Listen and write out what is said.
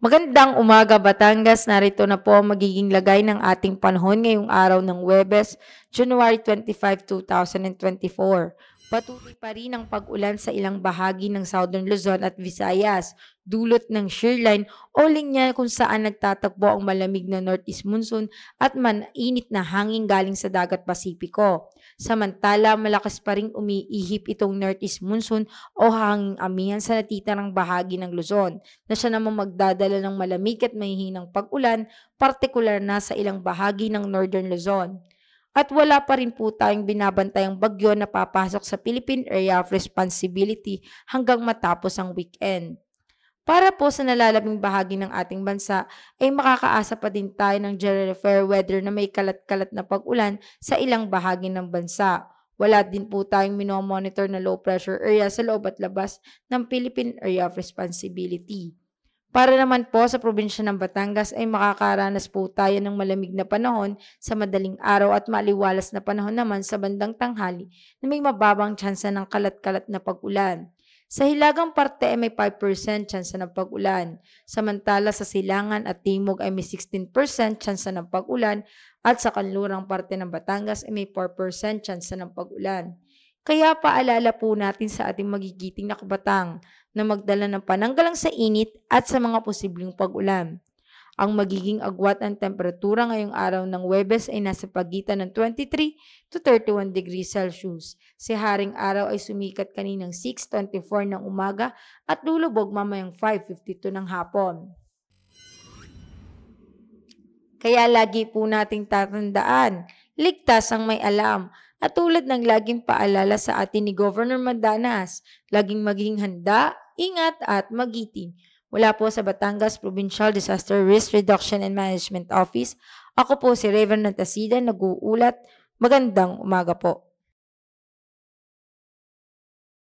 Magandang umaga Batangas, narito na po ang magiging lagay ng ating panahon ngayong araw ng Webes, January 25, 2024. Patuloy pa rin ang pag-ulan sa ilang bahagi ng Southern Luzon at Visayas, dulot ng shoreline o linya kung saan nagtatagpo ang malamig na northeast monsoon at mainit na hangin galing sa dagat Pasipiko. Samantala, malakas pa rin umiihip itong northeast monsoon o hangin amihan sa natitirang bahagi ng Luzon na siya namang magdadala ng malamig at mahihinang pag-ulan, partikular na sa ilang bahagi ng northern Luzon at wala pa rin po tayong binabantayang bagyo na papasok sa Philippine Area of Responsibility hanggang matapos ang weekend. Para po sa nalalabing bahagi ng ating bansa ay makakaasa pa din tayo ng general fair weather na may kalat-kalat na pag-ulan sa ilang bahagi ng bansa. Wala din po tayong minomonitor na low pressure area sa loob at labas ng Philippine Area of Responsibility. Para naman po sa probinsya ng Batangas ay makakaranas po tayo ng malamig na panahon sa madaling araw at maliwalas na panahon naman sa bandang tanghali na may mababang tsansa ng kalat-kalat na pag-ulan. Sa hilagang parte ay may 5% tsansa ng pag-ulan, samantala sa silangan at timog ay may 16% tsansa ng pag-ulan at sa kanlurang parte ng Batangas ay may 4% tsansa ng pag-ulan. Kaya paalala po natin sa ating magigiting na kabatang na magdala ng pananggalang sa init at sa mga posibleng pag-ulan. Ang magiging agwat ng temperatura ngayong araw ng Webes ay nasa pagitan ng 23 to 31 degrees Celsius. Si haring araw ay sumikat kaninang 6.24 ng umaga at lulubog mamayang 5.52 ng hapon. Kaya lagi po nating tatandaan, ligtas ang may alam at tulad ng laging paalala sa atin ni Governor Magdanas, laging maging handa, ingat at magiting. Mula po sa Batangas Provincial Disaster Risk Reduction and Management Office, ako po si Reverend Natasida, nag-uulat. Magandang umaga po.